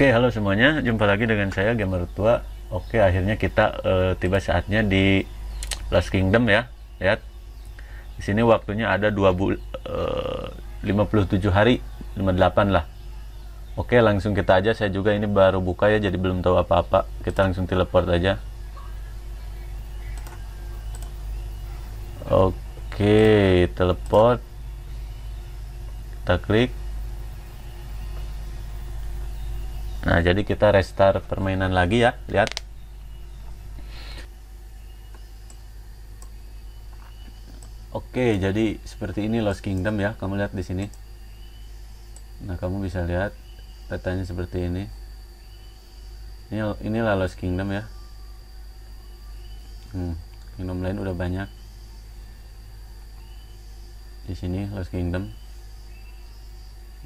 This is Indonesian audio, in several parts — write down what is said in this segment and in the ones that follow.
Oke, halo semuanya. Jumpa lagi dengan saya Gamer Tua. Oke, akhirnya kita uh, tiba saatnya di Last Kingdom ya. Lihat. Di sini waktunya ada 2 bul 57 hari, 58 lah. Oke, langsung kita aja. Saya juga ini baru buka ya, jadi belum tahu apa-apa. Kita langsung teleport aja. Oke, teleport. Kita klik. nah jadi kita restart permainan lagi ya lihat Oke, jadi seperti ini Lost Kingdom ya. Kamu lihat di sini. Nah, kamu bisa lihat petanya seperti ini. Ini inilah Lost Kingdom ya. Hmm, kingdom lain udah banyak. Di sini Lost Kingdom.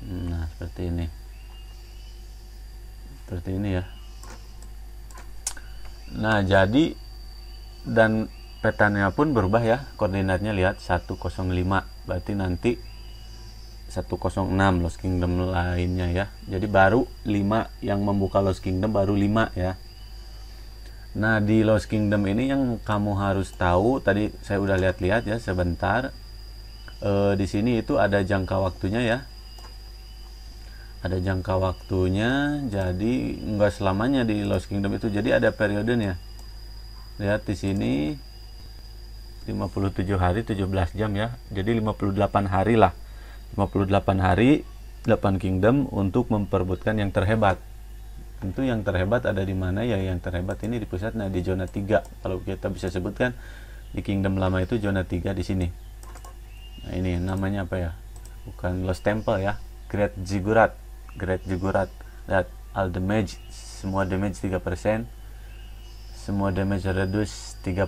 Hmm, nah, seperti ini seperti ini ya nah jadi dan petanya pun berubah ya koordinatnya lihat 105 berarti nanti 106 Lost Kingdom lainnya ya jadi baru 5 yang membuka Lost Kingdom baru 5 ya Nah di Lost Kingdom ini yang kamu harus tahu tadi saya udah lihat-lihat ya sebentar e, di sini itu ada jangka waktunya ya ada jangka waktunya jadi nggak selamanya di Lost Kingdom itu jadi ada periodenya lihat di sini 57 hari 17 jam ya jadi 58 hari lah 58 hari 8 kingdom untuk memperbutkan yang terhebat tentu yang terhebat ada di mana ya yang terhebat ini di pusatnya di zona 3 kalau kita bisa sebutkan di kingdom lama itu zona 3 di sini nah ini namanya apa ya bukan Lost Temple ya Great Ziggurat Great jugurat that all damage semua damage 3% semua damage reduce 3%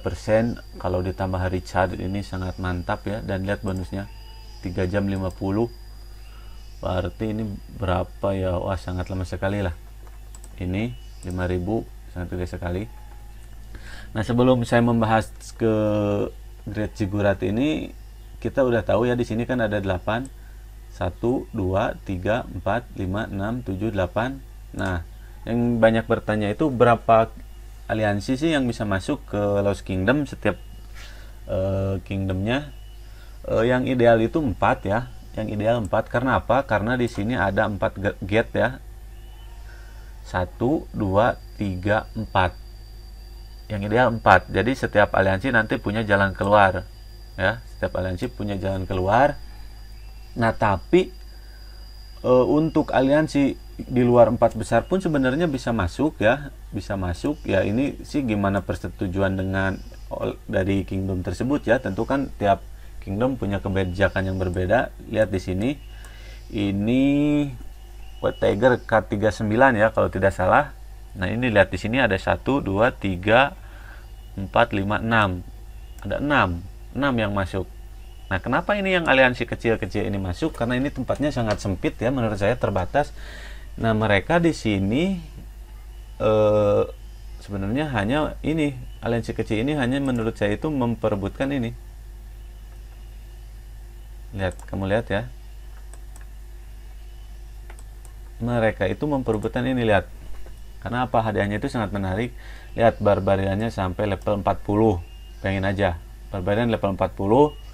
kalau ditambah hari charge ini sangat mantap ya dan lihat bonusnya 3 jam 50 berarti ini berapa ya wah sangat lama sekali lah ini 5000 sangat gede sekali nah sebelum saya membahas ke Great jugurat ini kita udah tahu ya di sini kan ada 8 1, 2, 3, 4, 5, 6, 7, 8 nah yang banyak bertanya itu berapa aliansi sih yang bisa masuk ke Lost Kingdom setiap uh, kingdomnya uh, yang ideal itu 4 ya yang ideal 4 karena apa karena di sini ada 4 gate ya 1 2 3 4 yang ideal 4 jadi setiap aliansi nanti punya jalan keluar ya setiap aliansi punya jalan keluar Nah, tapi e, untuk aliansi di luar empat besar pun sebenarnya bisa masuk ya, bisa masuk ya. Ini sih gimana persetujuan dengan dari kingdom tersebut ya. Tentu kan tiap kingdom punya kebijakan yang berbeda. Lihat di sini. Ini white Tiger K39 ya kalau tidak salah. Nah, ini lihat di sini ada 1 2 3 4 5 6. Ada 6. 6 yang masuk. Nah, kenapa ini yang aliansi kecil-kecil ini masuk? Karena ini tempatnya sangat sempit ya, menurut saya terbatas. Nah, mereka di sini eh, sebenarnya hanya ini aliansi kecil ini hanya menurut saya itu memperebutkan ini. Lihat, kamu lihat ya. Mereka itu memperebutkan ini lihat. Karena apa hadiahnya itu sangat menarik. Lihat barbariannya sampai level 40. Pengen aja. Barbarian level 40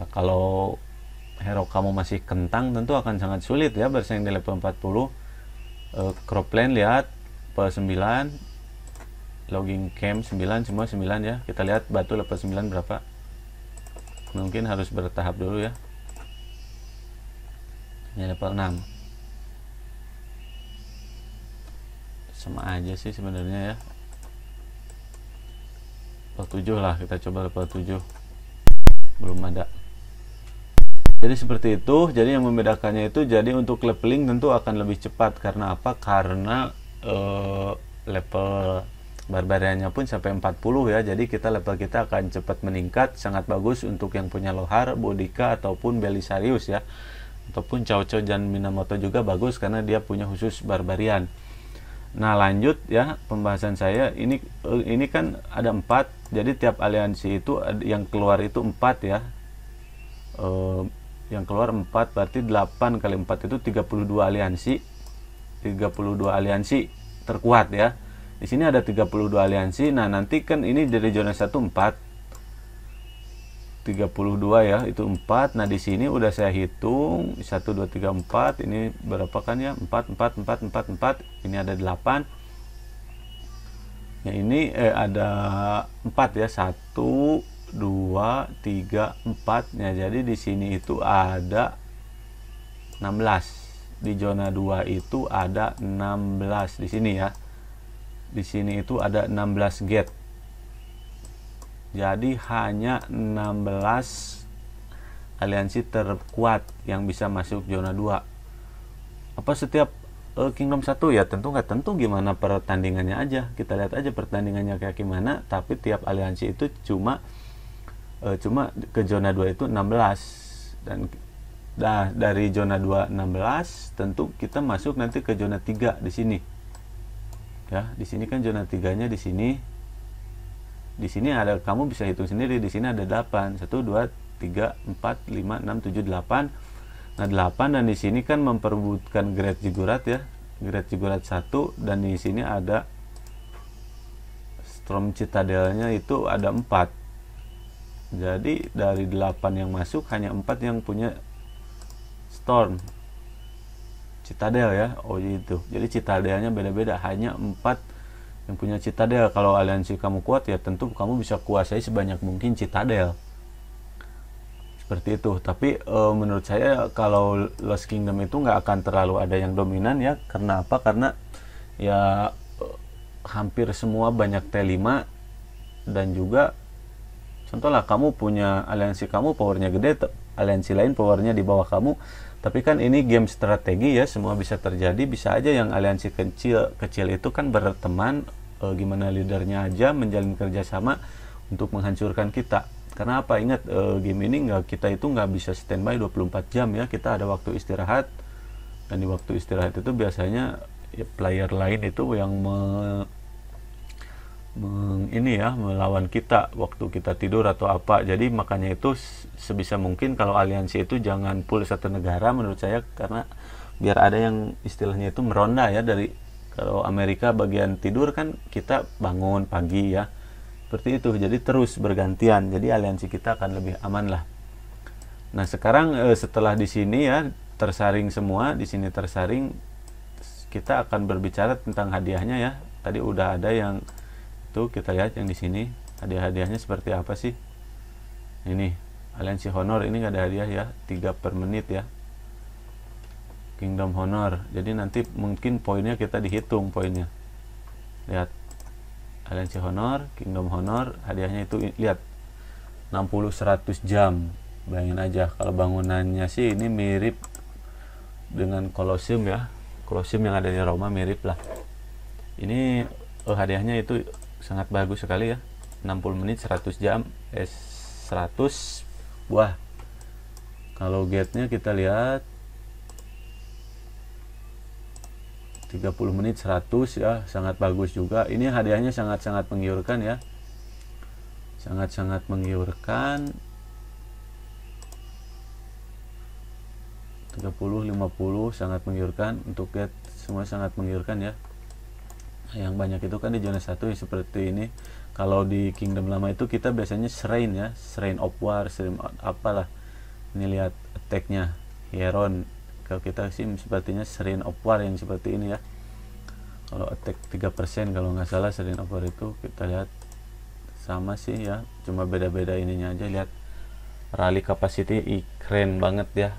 ya, kalau hero kamu masih kentang tentu akan sangat sulit ya bersaing di level 40 uh, lane lihat level 9 logging camp 9 semua 9 ya kita lihat batu level 9 berapa mungkin harus bertahap dulu ya ini level 6 sama aja sih sebenarnya ya level 7 lah kita coba level 7 belum ada jadi seperti itu. Jadi yang membedakannya itu jadi untuk leveling tentu akan lebih cepat karena apa? Karena uh, level barbariannya pun sampai 40 ya. Jadi kita level kita akan cepat meningkat, sangat bagus untuk yang punya Lohar, Bodika ataupun Belisarius ya. Ataupun chao dan Minamoto juga bagus karena dia punya khusus barbarian. Nah lanjut ya pembahasan saya ini eh, ini kan ada empat jadi tiap aliansi itu yang keluar itu empat ya. E, yang keluar 4 berarti 8 kali 4 itu 32 aliansi 32 aliansi terkuat ya di sini ada 32 aliansi nah nanti kan ini dari zona 1 4 32 ya itu 4 nah di sini udah saya hitung 1 2 3 4 ini berapa kan ya 4 4 4 4 4 ini ada 8 nah ini eh, ada 4 ya 1 2 3 4 ya jadi di sini itu ada 16 di zona 2 itu ada 16 di sini ya di sini itu ada 16 gate jadi hanya 16 aliansi terkuat yang bisa masuk zona 2 apa setiap uh, Kingdom 1 ya tentu nggak tentu gimana pertandingannya aja kita lihat aja pertandingannya kayak gimana tapi tiap aliansi itu cuma e, cuma ke zona 2 itu 16 dan nah, dari zona 2 16 tentu kita masuk nanti ke zona 3 di sini ya di sini kan zona 3 nya di sini di sini ada kamu bisa hitung sendiri di sini ada 8 1 2 3 4 5 6 7 8 nah 8 dan di sini kan memperbutkan grade jigurat ya grade jigurat 1 dan di sini ada Strom Citadelnya itu ada 4 jadi dari 8 yang masuk hanya 4 yang punya Storm Citadel ya oh itu jadi Citadelnya beda-beda hanya 4 yang punya Citadel kalau aliansi kamu kuat ya tentu kamu bisa kuasai sebanyak mungkin Citadel seperti itu tapi e, menurut saya kalau Lost Kingdom itu nggak akan terlalu ada yang dominan ya karena apa karena ya eh, hampir semua banyak T5 dan juga contohlah kamu punya aliansi kamu powernya gede aliansi lain powernya di bawah kamu tapi kan ini game strategi ya semua bisa terjadi bisa aja yang aliansi kecil kecil itu kan berteman e, gimana leadernya aja menjalin kerjasama untuk menghancurkan kita karena apa ingat e, game ini nggak kita itu nggak bisa standby 24 jam ya kita ada waktu istirahat dan di waktu istirahat itu biasanya ya, player lain itu yang ini ya melawan kita waktu kita tidur atau apa jadi makanya itu sebisa mungkin kalau aliansi itu jangan pul satu negara menurut saya karena biar ada yang istilahnya itu meronda ya dari kalau Amerika bagian tidur kan kita bangun pagi ya seperti itu jadi terus bergantian jadi aliansi kita akan lebih aman lah nah sekarang eh, setelah di sini ya tersaring semua di sini tersaring kita akan berbicara tentang hadiahnya ya tadi udah ada yang kita lihat yang di sini hadiah-hadiahnya seperti apa sih? Ini aliansi honor ini nggak ada hadiah ya, tiga per menit ya. Kingdom honor. Jadi nanti mungkin poinnya kita dihitung poinnya. Lihat aliansi honor, kingdom honor, hadiahnya itu lihat 60 100 jam. Bayangin aja kalau bangunannya sih ini mirip dengan kolosium ya. kolosium yang ada di Roma mirip lah. Ini oh, hadiahnya itu sangat bagus sekali ya 60 menit 100 jam eh, S 100 wah kalau gate-nya kita lihat 30 menit 100 ya sangat bagus juga ini hadiahnya sangat-sangat menggiurkan ya sangat-sangat menggiurkan 30 50 sangat menggiurkan untuk get semua sangat menggiurkan ya yang banyak itu kan di zona satu ya seperti ini kalau di kingdom lama itu kita biasanya serain ya serain of war serain apalah ini lihat attacknya heron kalau kita sih sepertinya serain of war yang seperti ini ya kalau attack 3% kalau nggak salah serain of war itu kita lihat sama sih ya cuma beda-beda ininya aja lihat rally capacity keren banget ya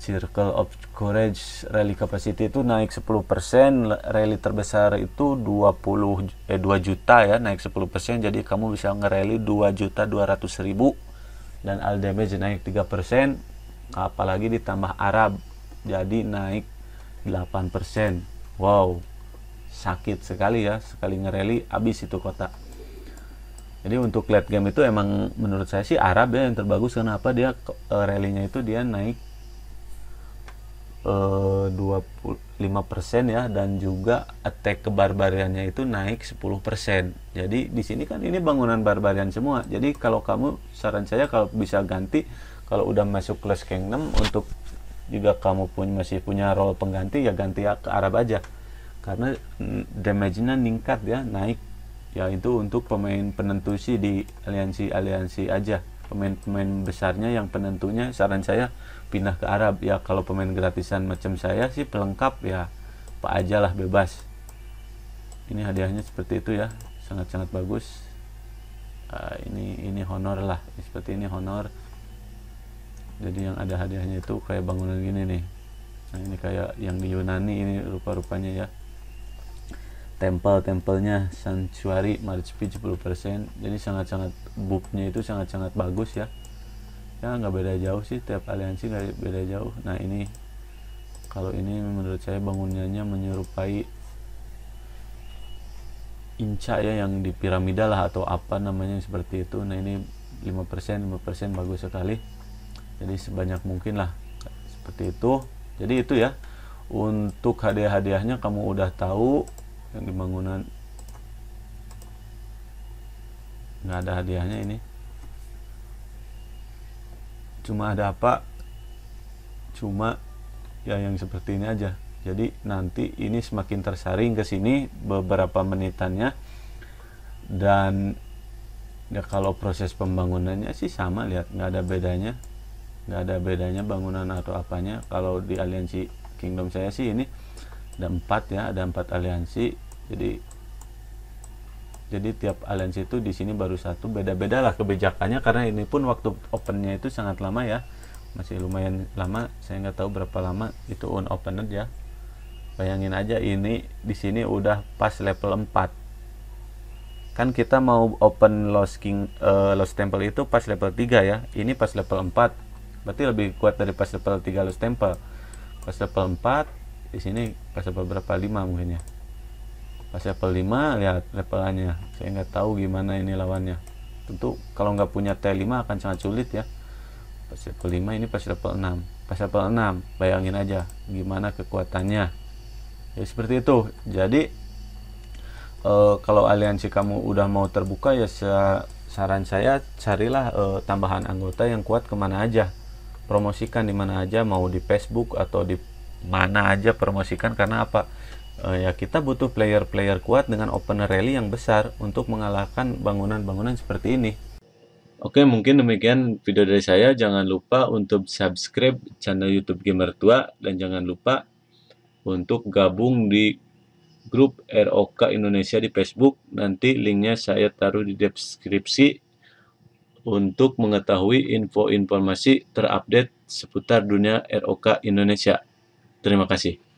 Circle of Courage Rally Capacity itu naik 10%, rally terbesar itu 20 eh 2 juta ya, naik 10%. Jadi kamu bisa ngerally 2 juta 200 ribu dan all damage naik 3%, apalagi ditambah Arab. Jadi naik 8%. Wow. Sakit sekali ya, sekali ngerally habis itu kota. Jadi untuk late game itu emang menurut saya sih Arab ya yang terbagus kenapa dia eh, rally-nya itu dia naik eh, 25% ya dan juga attack barbariannya itu naik 10%. Jadi di sini kan ini bangunan barbarian semua. Jadi kalau kamu saran saya kalau bisa ganti kalau udah masuk kelas kingdom untuk juga kamu pun masih punya role pengganti ya ganti ya ke Arab aja karena mm, damage-nya ningkat ya naik ya itu untuk pemain penentu sih di aliansi-aliansi aja pemain-pemain besarnya yang penentunya saran saya pindah ke Arab ya kalau pemain gratisan macam saya sih pelengkap ya Pak aja lah bebas ini hadiahnya seperti itu ya sangat-sangat bagus uh, ini ini honor lah seperti ini honor jadi yang ada hadiahnya itu kayak bangunan gini nih nah ini kayak yang di Yunani ini rupa-rupanya ya tempel-tempelnya sanctuary Marspi persen jadi sangat-sangat booknya itu sangat-sangat bagus ya ya nggak beda jauh sih tiap aliansi nggak beda jauh nah ini kalau ini menurut saya bangunannya menyerupai inca ya yang di piramida lah atau apa namanya seperti itu nah ini 5% 5% bagus sekali jadi sebanyak mungkin lah seperti itu jadi itu ya untuk hadiah-hadiahnya kamu udah tahu yang di bangunan nggak ada hadiahnya ini cuma ada apa cuma ya yang seperti ini aja jadi nanti ini semakin tersaring ke sini beberapa menitannya dan ya kalau proses pembangunannya sih sama lihat nggak ada bedanya nggak ada bedanya bangunan atau apanya kalau di aliansi kingdom saya sih ini ada empat ya ada empat aliansi jadi jadi tiap aliansi itu di sini baru satu beda bedalah kebijakannya karena ini pun waktu opennya itu sangat lama ya masih lumayan lama saya nggak tahu berapa lama itu on opened ya bayangin aja ini di sini udah pas level 4 kan kita mau open lost king uh, lost temple itu pas level 3 ya ini pas level 4 berarti lebih kuat dari pas level 3 lost temple pas level 4 di sini pas level berapa 5 mungkin ya pas level 5 lihat levelannya saya nggak tahu gimana ini lawannya tentu kalau nggak punya T5 akan sangat sulit ya pas level 5 ini pas level 6 pas level 6 bayangin aja gimana kekuatannya ya seperti itu jadi e, kalau aliansi kamu udah mau terbuka ya saran saya carilah e, tambahan anggota yang kuat kemana aja promosikan di mana aja mau di Facebook atau di mana aja promosikan karena apa uh, ya kita butuh player-player kuat dengan opener rally yang besar untuk mengalahkan bangunan-bangunan seperti ini Oke mungkin demikian video dari saya jangan lupa untuk subscribe channel youtube gamer tua dan jangan lupa untuk gabung di grup ROK Indonesia di Facebook nanti linknya saya taruh di deskripsi untuk mengetahui info informasi terupdate seputar dunia ROK Indonesia. Terima kasih.